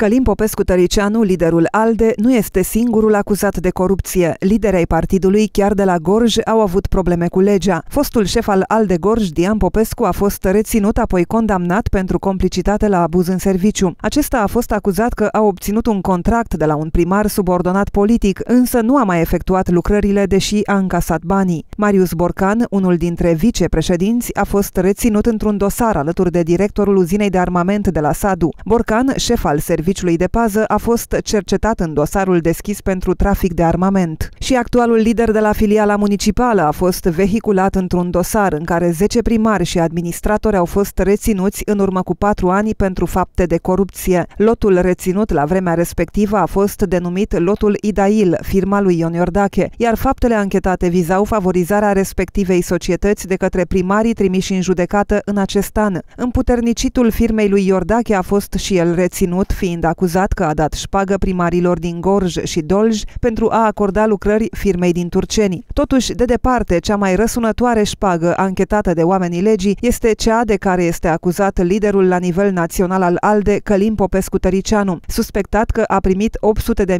Călim Popescu-Tăricianu, liderul ALDE, nu este singurul acuzat de corupție. Liderii partidului, chiar de la Gorj, au avut probleme cu legea. Fostul șef al ALDE Gorj, Dian Popescu, a fost reținut, apoi condamnat pentru complicitate la abuz în serviciu. Acesta a fost acuzat că a obținut un contract de la un primar subordonat politic, însă nu a mai efectuat lucrările, deși a încasat banii. Marius Borcan, unul dintre vicepreședinți, a fost reținut într-un dosar alături de directorul uzinei de armament de la Sadu. Borcan, șef al serviciului, serviciului de pază a fost cercetat în dosarul deschis pentru trafic de armament. Și actualul lider de la filiala municipală a fost vehiculat într-un dosar în care 10 primari și administratori au fost reținuți în urmă cu 4 ani pentru fapte de corupție. Lotul reținut la vremea respectivă a fost denumit lotul Idail, firma lui Ion Iordache, iar faptele anchetate vizau favorizarea respectivei societăți de către primarii trimiși în judecată în acest an. Împuternicitul firmei lui Iordache a fost și el reținut, fiind fiind acuzat că a dat șpagă primarilor din Gorj și Dolj pentru a acorda lucrări firmei din Turceni. Totuși, de departe, cea mai răsunătoare șpagă anchetată de oamenii legii este cea de care este acuzat liderul la nivel național al ALDE, Călim Popescu Tăricianu, suspectat că a primit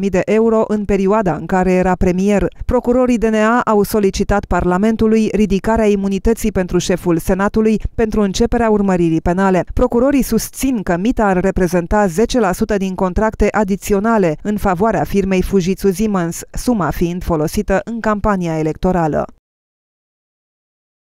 800.000 de euro în perioada în care era premier. Procurorii DNA au solicitat Parlamentului ridicarea imunității pentru șeful Senatului pentru începerea urmăririi penale. Procurorii susțin că Mita ar reprezenta 10% 100% din contracte adiționale în favoarea firmei Fujitsu Siemens, suma fiind folosită în campania electorală.